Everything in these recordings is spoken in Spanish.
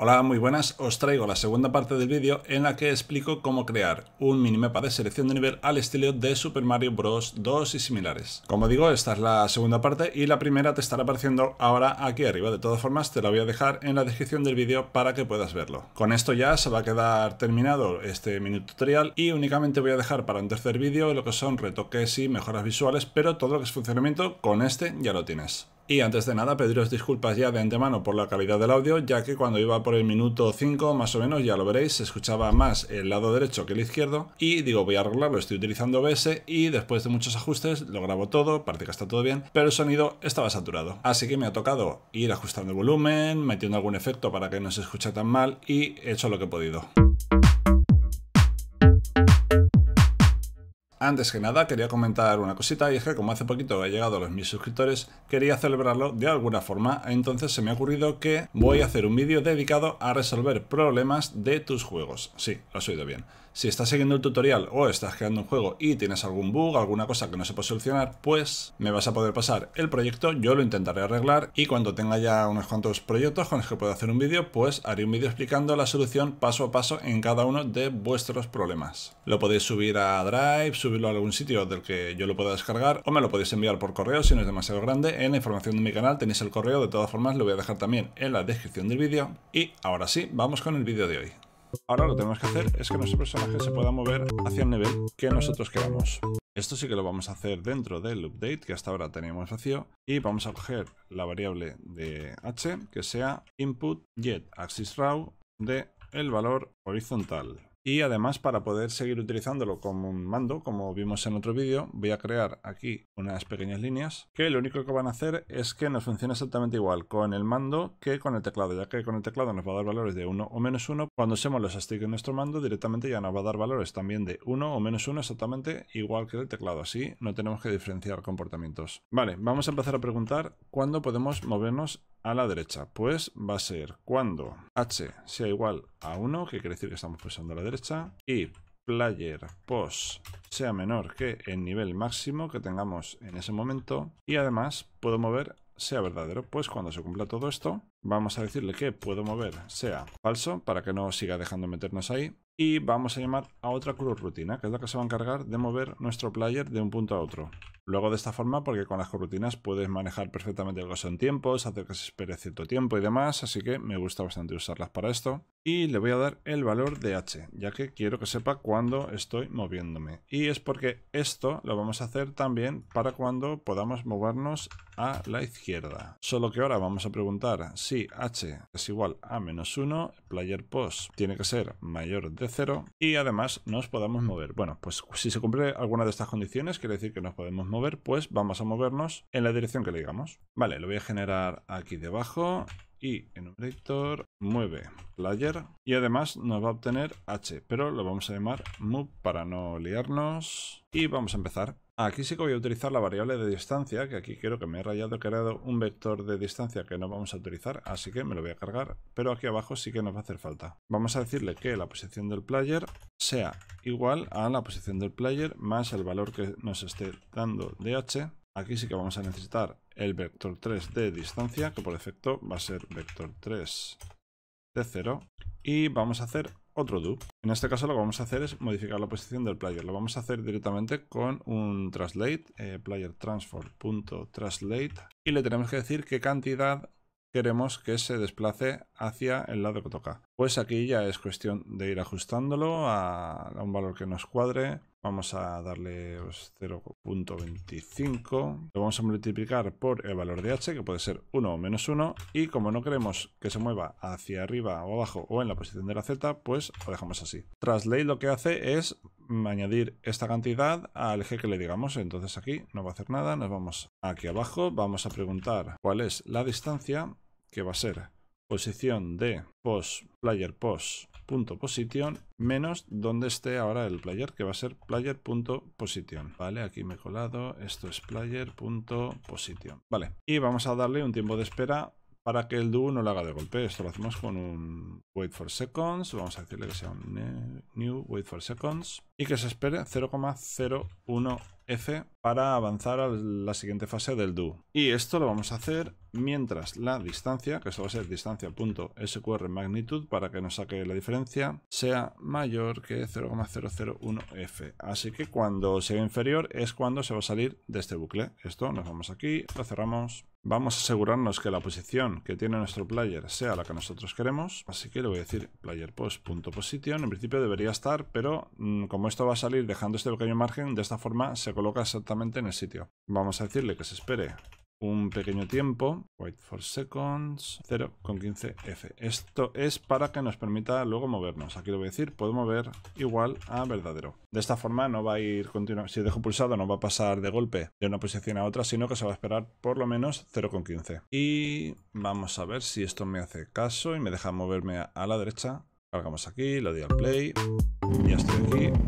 Hola, muy buenas. Os traigo la segunda parte del vídeo en la que explico cómo crear un minimapa de selección de nivel al estilo de Super Mario Bros. 2 y similares. Como digo, esta es la segunda parte y la primera te estará apareciendo ahora aquí arriba. De todas formas, te la voy a dejar en la descripción del vídeo para que puedas verlo. Con esto ya se va a quedar terminado este mini tutorial y únicamente voy a dejar para un tercer vídeo lo que son retoques y mejoras visuales, pero todo lo que es funcionamiento con este ya lo tienes. Y antes de nada, pediros disculpas ya de antemano por la calidad del audio, ya que cuando iba por el minuto 5, más o menos, ya lo veréis, se escuchaba más el lado derecho que el izquierdo. Y digo, voy a arreglarlo, estoy utilizando OBS y después de muchos ajustes lo grabo todo, parece que está todo bien, pero el sonido estaba saturado. Así que me ha tocado ir ajustando el volumen, metiendo algún efecto para que no se escuche tan mal y he hecho lo que he podido. Antes que nada quería comentar una cosita y es que como hace poquito he llegado a los mil suscriptores quería celebrarlo de alguna forma entonces se me ha ocurrido que voy a hacer un vídeo dedicado a resolver problemas de tus juegos. Sí, lo has oído bien. Si estás siguiendo el tutorial o estás creando un juego y tienes algún bug, alguna cosa que no se puede solucionar, pues me vas a poder pasar el proyecto, yo lo intentaré arreglar y cuando tenga ya unos cuantos proyectos con los que pueda hacer un vídeo, pues haré un vídeo explicando la solución paso a paso en cada uno de vuestros problemas. Lo podéis subir a Drive, subirlo a algún sitio del que yo lo pueda descargar o me lo podéis enviar por correo si no es demasiado grande. En la información de mi canal tenéis el correo, de todas formas lo voy a dejar también en la descripción del vídeo. Y ahora sí, vamos con el vídeo de hoy. Ahora lo que tenemos que hacer es que nuestro personaje se pueda mover hacia el nivel que nosotros queramos. Esto sí que lo vamos a hacer dentro del update que hasta ahora teníamos vacío y vamos a coger la variable de h que sea input get axis de el valor horizontal y además para poder seguir utilizándolo como un mando, como vimos en otro vídeo, voy a crear aquí unas pequeñas líneas que lo único que van a hacer es que nos funcione exactamente igual con el mando que con el teclado, ya que con el teclado nos va a dar valores de 1 o menos 1, cuando usemos los sticks en nuestro mando directamente ya nos va a dar valores también de 1 o menos 1 exactamente igual que el teclado, así no tenemos que diferenciar comportamientos. Vale, vamos a empezar a preguntar cuándo podemos movernos a la derecha? Pues va a ser cuando h sea igual a 1, que quiere decir que estamos pulsando a la derecha, y player post sea menor que el nivel máximo que tengamos en ese momento. Y además puedo mover sea verdadero, pues cuando se cumpla todo esto, vamos a decirle que puedo mover sea falso para que no siga dejando meternos ahí. Y vamos a llamar a otra cruz rutina, que es la que se va a encargar de mover nuestro player de un punto a otro. Luego de esta forma, porque con las corrutinas puedes manejar perfectamente lo que son tiempos, hacer que se espere cierto tiempo y demás, así que me gusta bastante usarlas para esto. Y le voy a dar el valor de h, ya que quiero que sepa cuándo estoy moviéndome. Y es porque esto lo vamos a hacer también para cuando podamos movernos a la izquierda. Solo que ahora vamos a preguntar si h es igual a menos 1, player post tiene que ser mayor de 0 y además nos podamos mover. Bueno, pues si se cumple alguna de estas condiciones, quiere decir que nos podemos mover, pues vamos a movernos en la dirección que le digamos. Vale, lo voy a generar aquí debajo y en un enumerator mueve player y además nos va a obtener h, pero lo vamos a llamar move para no liarnos y vamos a empezar. Aquí sí que voy a utilizar la variable de distancia, que aquí quiero que me he rayado, creado un vector de distancia que no vamos a utilizar, así que me lo voy a cargar, pero aquí abajo sí que nos va a hacer falta. Vamos a decirle que la posición del player sea igual a la posición del player más el valor que nos esté dando de h. Aquí sí que vamos a necesitar el vector 3 de distancia, que por defecto va a ser vector 3 de 0. Y vamos a hacer otro do. En este caso lo que vamos a hacer es modificar la posición del player. Lo vamos a hacer directamente con un translate, eh, player transform.translate y le tenemos que decir qué cantidad queremos que se desplace hacia el lado que toca. Pues aquí ya es cuestión de ir ajustándolo a un valor que nos cuadre Vamos a darle 0.25. Lo vamos a multiplicar por el valor de h, que puede ser 1 o menos 1. Y como no queremos que se mueva hacia arriba o abajo o en la posición de la z, pues lo dejamos así. Translate lo que hace es añadir esta cantidad al eje que le digamos. Entonces aquí no va a hacer nada. Nos vamos aquí abajo. Vamos a preguntar cuál es la distancia, que va a ser posición de post player post punto position menos donde esté ahora el player que va a ser player.Position. vale aquí me he colado esto es player.Position. vale y vamos a darle un tiempo de espera para que el dúo no lo haga de golpe. Esto lo hacemos con un wait for seconds. Vamos a decirle que sea un new wait for seconds. Y que se espere 0,018 F para avanzar a la siguiente fase del do. Y esto lo vamos a hacer mientras la distancia, que eso va a ser distancia.sqr magnitud para que nos saque la diferencia, sea mayor que 0,001f. Así que cuando sea inferior es cuando se va a salir de este bucle. Esto nos vamos aquí, lo cerramos. Vamos a asegurarnos que la posición que tiene nuestro player sea la que nosotros queremos. Así que le voy a decir player playerPost.position. En principio debería estar, pero mm, como esto va a salir dejando este pequeño margen, de esta forma se coloca exactamente en el sitio. Vamos a decirle que se espere un pequeño tiempo, wait for seconds, 0,15f. Esto es para que nos permita luego movernos. Aquí lo voy a decir, puedo mover igual a verdadero. De esta forma no va a ir continuo. Si dejo pulsado no va a pasar de golpe de una posición a otra, sino que se va a esperar por lo menos 0,15. Y vamos a ver si esto me hace caso y me deja moverme a la derecha. Cargamos aquí, le doy al play, ya estoy aquí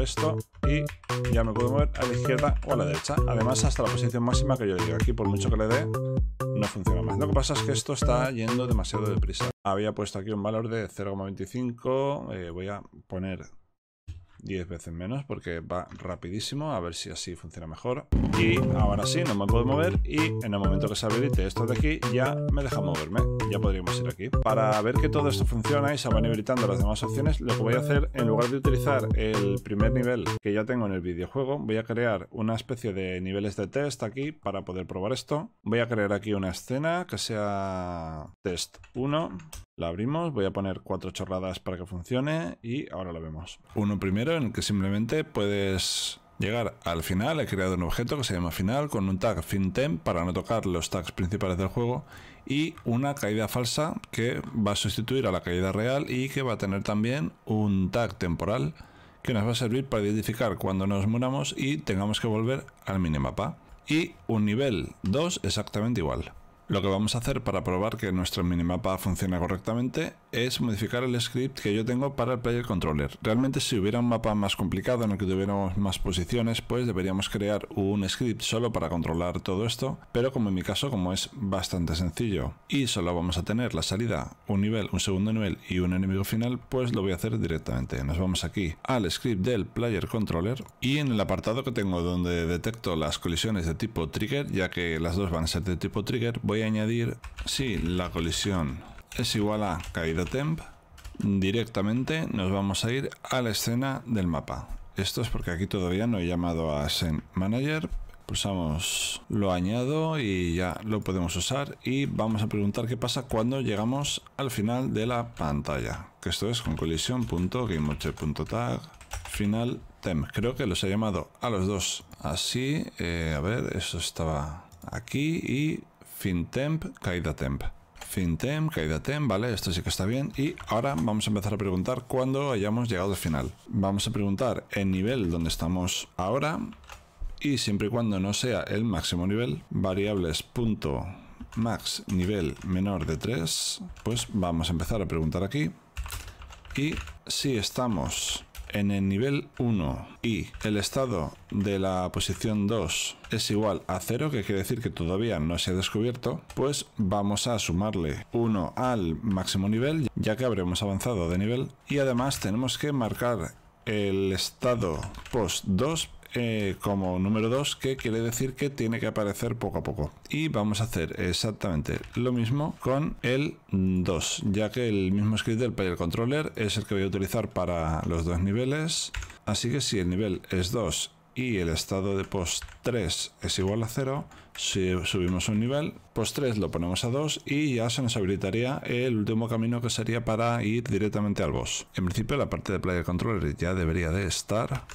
esto y ya me puedo mover a la izquierda o a la derecha. Además, hasta la posición máxima que yo digo Aquí, por mucho que le dé, no funciona más. Lo que pasa es que esto está yendo demasiado deprisa. Había puesto aquí un valor de 0,25. Eh, voy a poner 10 veces menos porque va rapidísimo, a ver si así funciona mejor. Y ahora sí, no me puedo mover y en el momento que se habilite esto de aquí ya me deja moverme, ya podríamos ir aquí. Para ver que todo esto funciona y se van habilitando las demás opciones, lo que voy a hacer en lugar de utilizar el primer nivel que ya tengo en el videojuego, voy a crear una especie de niveles de test aquí para poder probar esto. Voy a crear aquí una escena que sea test 1 la abrimos, voy a poner cuatro chorradas para que funcione y ahora lo vemos. Uno primero en el que simplemente puedes llegar al final, he creado un objeto que se llama final con un tag fintemp para no tocar los tags principales del juego y una caída falsa que va a sustituir a la caída real y que va a tener también un tag temporal que nos va a servir para identificar cuando nos muramos y tengamos que volver al minimapa. Y un nivel 2 exactamente igual. Lo que vamos a hacer para probar que nuestro minimapa funciona correctamente es modificar el script que yo tengo para el player controller. Realmente si hubiera un mapa más complicado en el que tuviéramos más posiciones, pues deberíamos crear un script solo para controlar todo esto, pero como en mi caso, como es bastante sencillo y solo vamos a tener la salida, un nivel, un segundo nivel y un enemigo final, pues lo voy a hacer directamente. Nos vamos aquí al script del player controller y en el apartado que tengo donde detecto las colisiones de tipo trigger, ya que las dos van a ser de tipo trigger, voy a añadir si sí, la colisión es igual a caída temp. directamente nos vamos a ir a la escena del mapa. Esto es porque aquí todavía no he llamado a scene Manager. Pulsamos lo añado y ya lo podemos usar. Y vamos a preguntar qué pasa cuando llegamos al final de la pantalla. Que esto es con colisión.gameoche.tag final temp. Creo que los he llamado a los dos. Así, eh, a ver, eso estaba aquí y fin temp, caída temp caída tem vale, esto sí que está bien. Y ahora vamos a empezar a preguntar cuándo hayamos llegado al final. Vamos a preguntar el nivel donde estamos ahora y siempre y cuando no sea el máximo nivel, variables punto max nivel menor de 3, pues vamos a empezar a preguntar aquí. Y si estamos en el nivel 1 y el estado de la posición 2 es igual a 0, que quiere decir que todavía no se ha descubierto, pues vamos a sumarle 1 al máximo nivel, ya que habremos avanzado de nivel. Y además tenemos que marcar el estado post 2 eh, como número 2, que quiere decir que tiene que aparecer poco a poco. Y vamos a hacer exactamente lo mismo con el 2, ya que el mismo script del player controller es el que voy a utilizar para los dos niveles. Así que si el nivel es 2 y el estado de post 3 es igual a 0, si subimos un nivel, post 3 lo ponemos a 2 y ya se nos habilitaría el último camino que sería para ir directamente al boss. En principio la parte de player controller ya debería de estar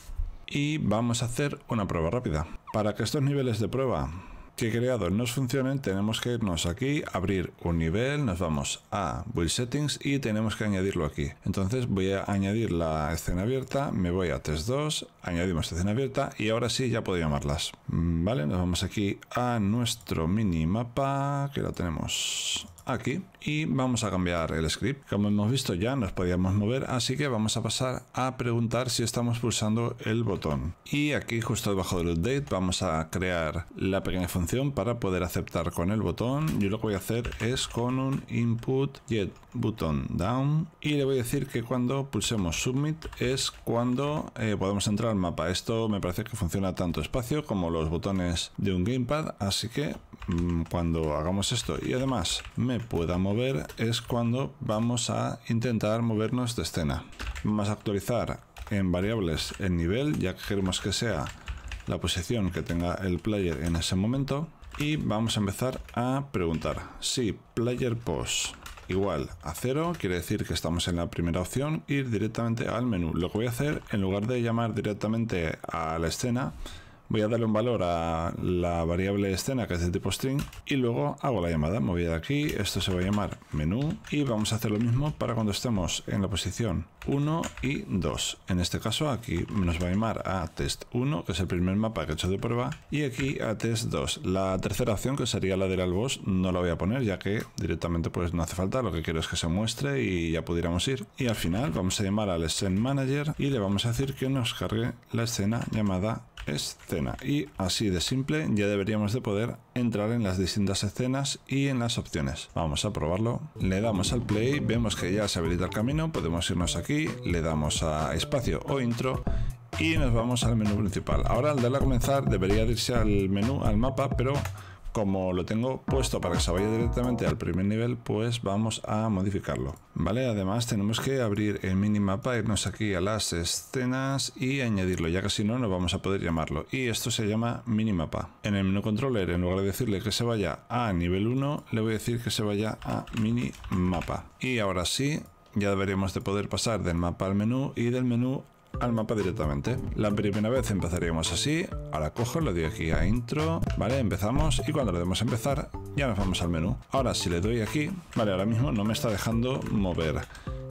y vamos a hacer una prueba rápida. Para que estos niveles de prueba que he creado nos funcionen tenemos que irnos aquí, abrir un nivel, nos vamos a Build Settings y tenemos que añadirlo aquí. Entonces voy a añadir la escena abierta, me voy a test 2, añadimos escena abierta y ahora sí ya puedo llamarlas. Mm, vale, nos vamos aquí a nuestro mini mapa que lo tenemos aquí y vamos a cambiar el script. Como hemos visto ya nos podíamos mover, así que vamos a pasar a preguntar si estamos pulsando el botón. Y aquí justo debajo del update vamos a crear la pequeña función para poder aceptar con el botón. Yo lo que voy a hacer es con un input get button down y le voy a decir que cuando pulsemos submit es cuando eh, podemos entrar al mapa. Esto me parece que funciona tanto espacio como los botones de un gamepad, así que mm, cuando hagamos esto y además me pueda mover es cuando vamos a intentar movernos de escena. Vamos a actualizar en variables el nivel, ya que queremos que sea la posición que tenga el player en ese momento. Y vamos a empezar a preguntar si player pos igual a cero quiere decir que estamos en la primera opción, ir directamente al menú. Lo que voy a hacer, en lugar de llamar directamente a la escena, voy a darle un valor a la variable escena que es de tipo string y luego hago la llamada. Me voy de aquí, esto se va a llamar menú y vamos a hacer lo mismo para cuando estemos en la posición 1 y 2. En este caso aquí nos va a llamar a test 1, que es el primer mapa que he hecho de prueba, y aquí a test 2. La tercera opción, que sería la del boss no la voy a poner ya que directamente pues no hace falta, lo que quiero es que se muestre y ya pudiéramos ir. Y al final vamos a llamar al scene manager y le vamos a decir que nos cargue la escena llamada escena y así de simple ya deberíamos de poder entrar en las distintas escenas y en las opciones. Vamos a probarlo. Le damos al play, vemos que ya se habilita el camino, podemos irnos aquí, le damos a espacio o intro y nos vamos al menú principal. Ahora al darle a comenzar debería irse al menú, al mapa, pero como lo tengo puesto para que se vaya directamente al primer nivel, pues vamos a modificarlo. Vale, además tenemos que abrir el minimapa, irnos aquí a las escenas y añadirlo, ya que si no, no vamos a poder llamarlo. Y esto se llama minimapa. En el menú controller, en lugar de decirle que se vaya a nivel 1, le voy a decir que se vaya a minimapa. Y ahora sí, ya deberíamos de poder pasar del mapa al menú y del menú al mapa directamente. La primera vez empezaríamos así, ahora cojo, le doy aquí a intro, vale, empezamos y cuando le demos a empezar ya nos vamos al menú. Ahora si le doy aquí, vale, ahora mismo no me está dejando mover.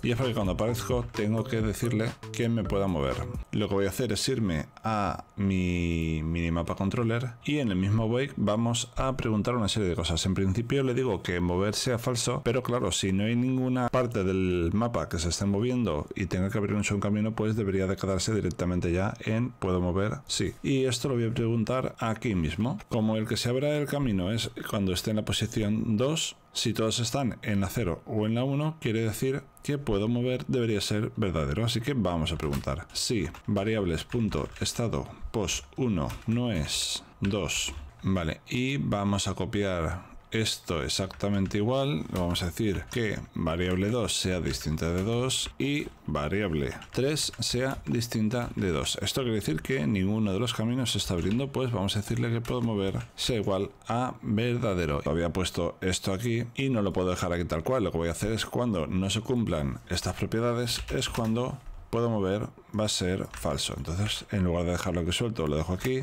Y es porque cuando aparezco tengo que decirle que me pueda mover. Lo que voy a hacer es irme a mi minimapa controller y en el mismo wake vamos a preguntar una serie de cosas. En principio le digo que mover sea falso, pero claro, si no hay ninguna parte del mapa que se esté moviendo y tenga que abrir un camino, pues debería de quedarse directamente ya en puedo mover, sí. Y esto lo voy a preguntar aquí mismo. Como el que se abra el camino es cuando esté en la posición 2, si todos están en la 0 o en la 1, quiere decir que puedo mover debería ser verdadero. Así que vamos a preguntar si variables.estado pos 1 no es 2. Vale, y vamos a copiar esto exactamente igual, vamos a decir que variable 2 sea distinta de 2 y variable 3 sea distinta de 2. Esto quiere decir que ninguno de los caminos se está abriendo, pues vamos a decirle que puedo mover sea igual a verdadero. Había puesto esto aquí y no lo puedo dejar aquí tal cual. Lo que voy a hacer es cuando no se cumplan estas propiedades es cuando puedo mover va a ser falso. Entonces, en lugar de dejarlo que suelto, lo dejo aquí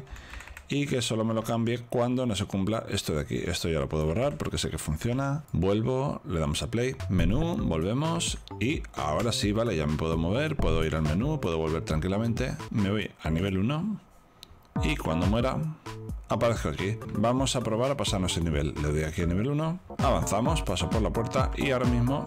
y que solo me lo cambie cuando no se cumpla esto de aquí. Esto ya lo puedo borrar porque sé que funciona. Vuelvo, le damos a play, menú, volvemos y ahora sí, vale, ya me puedo mover, puedo ir al menú, puedo volver tranquilamente. Me voy a nivel 1 y cuando muera aparezco aquí. Vamos a probar a pasarnos el nivel. Le doy aquí a nivel 1, avanzamos, paso por la puerta y ahora mismo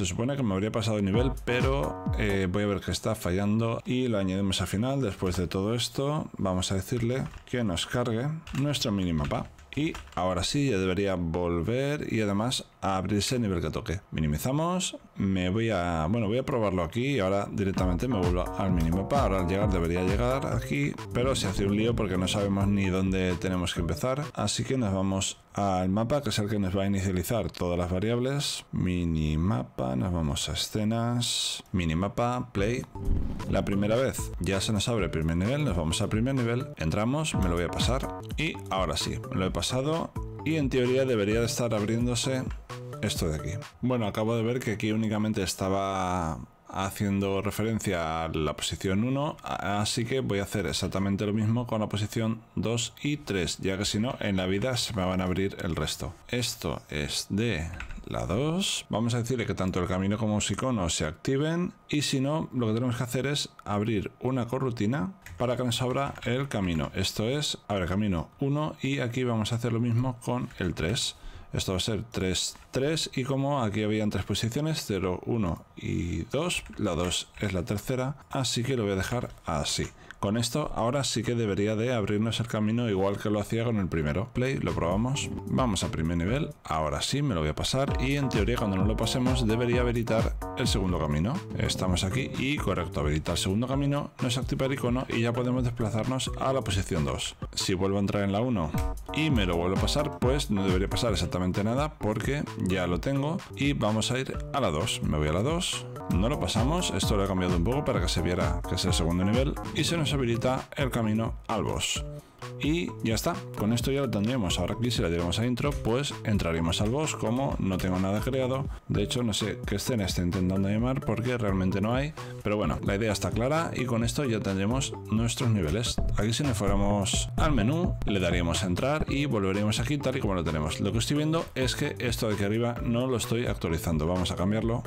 se supone que me habría pasado el nivel, pero eh, voy a ver que está fallando y lo añadimos al final. Después de todo esto, vamos a decirle que nos cargue nuestro minimapa. Y ahora sí, ya debería volver y además a abrirse el nivel que toque. Minimizamos, me voy a... Bueno, voy a probarlo aquí y ahora directamente me vuelvo al minimapa. Ahora al llegar debería llegar aquí, pero se hace un lío porque no sabemos ni dónde tenemos que empezar. Así que nos vamos al mapa, que es el que nos va a inicializar todas las variables. Minimapa, nos vamos a escenas, minimapa, play. La primera vez ya se nos abre el primer nivel, nos vamos al primer nivel, entramos, me lo voy a pasar y ahora sí, lo he pasado y en teoría debería de estar abriéndose esto de aquí. Bueno, acabo de ver que aquí únicamente estaba haciendo referencia a la posición 1, así que voy a hacer exactamente lo mismo con la posición 2 y 3, ya que si no, en la vida se me van a abrir el resto. Esto es de la 2. Vamos a decirle que tanto el camino como los iconos se activen y si no, lo que tenemos que hacer es abrir una corrutina para que nos abra el camino. Esto es, abre camino 1 y aquí vamos a hacer lo mismo con el 3. Esto va a ser 3, 3 y como aquí habían tres posiciones, 0, 1 y 2, la 2 es la tercera, así que lo voy a dejar así. Con esto ahora sí que debería de abrirnos el camino igual que lo hacía con el primero. Play, lo probamos. Vamos a primer nivel, ahora sí me lo voy a pasar y en teoría cuando no lo pasemos debería habilitar el segundo camino. Estamos aquí y correcto, habilitar el segundo camino, nos activa el icono y ya podemos desplazarnos a la posición 2. Si vuelvo a entrar en la 1 y me lo vuelvo a pasar, pues no debería pasar exactamente nada porque ya lo tengo y vamos a ir a la 2. Me voy a la 2, no lo pasamos, esto lo he cambiado un poco para que se viera que es el segundo nivel y se nos habilita el camino al boss. Y ya está, con esto ya lo tendremos. Ahora aquí si la llevamos a intro, pues entraríamos al boss. Como no tengo nada creado, de hecho no sé qué escena esté intentando llamar porque realmente no hay. Pero bueno, la idea está clara y con esto ya tendremos nuestros niveles. Aquí si nos fuéramos al menú, le daríamos a entrar y volveríamos aquí tal y como lo tenemos. Lo que estoy viendo es que esto de aquí arriba no lo estoy actualizando. Vamos a cambiarlo.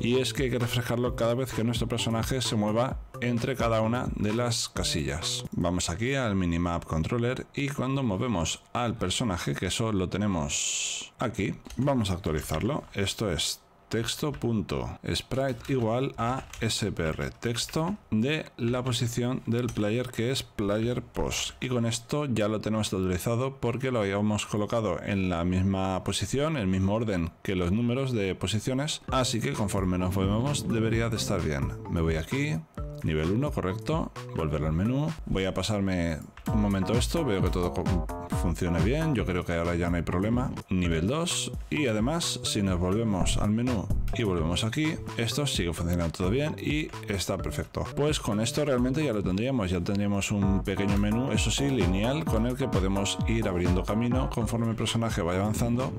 Y es que hay que refrescarlo cada vez que nuestro personaje se mueva entre cada una de las casillas. Vamos aquí al minimap controller y cuando movemos al personaje, que eso lo tenemos aquí, vamos a actualizarlo. Esto es texto.sprite igual a spr texto de la posición del player que es player post y con esto ya lo tenemos actualizado porque lo habíamos colocado en la misma posición el mismo orden que los números de posiciones así que conforme nos movemos debería de estar bien me voy aquí Nivel 1, correcto. Volver al menú. Voy a pasarme un momento esto. Veo que todo funciona bien. Yo creo que ahora ya no hay problema. Nivel 2. Y además, si nos volvemos al menú y volvemos aquí, esto sigue funcionando todo bien y está perfecto. Pues con esto realmente ya lo tendríamos. Ya tendríamos un pequeño menú, eso sí, lineal, con el que podemos ir abriendo camino conforme el personaje vaya avanzando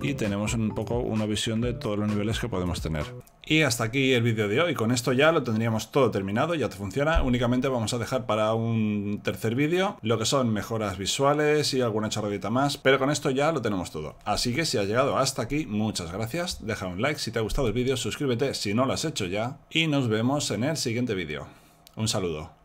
y tenemos un poco una visión de todos los niveles que podemos tener. Y hasta aquí el vídeo de hoy. Con esto ya lo tendríamos todo terminado, ya te funciona. Únicamente vamos a dejar para un tercer vídeo lo que son mejoras visuales y alguna charradita más. Pero con esto ya lo tenemos todo. Así que si has llegado hasta aquí, muchas gracias. Deja un like si te ha gustado el vídeo, suscríbete si no lo has hecho ya. Y nos vemos en el siguiente vídeo. Un saludo.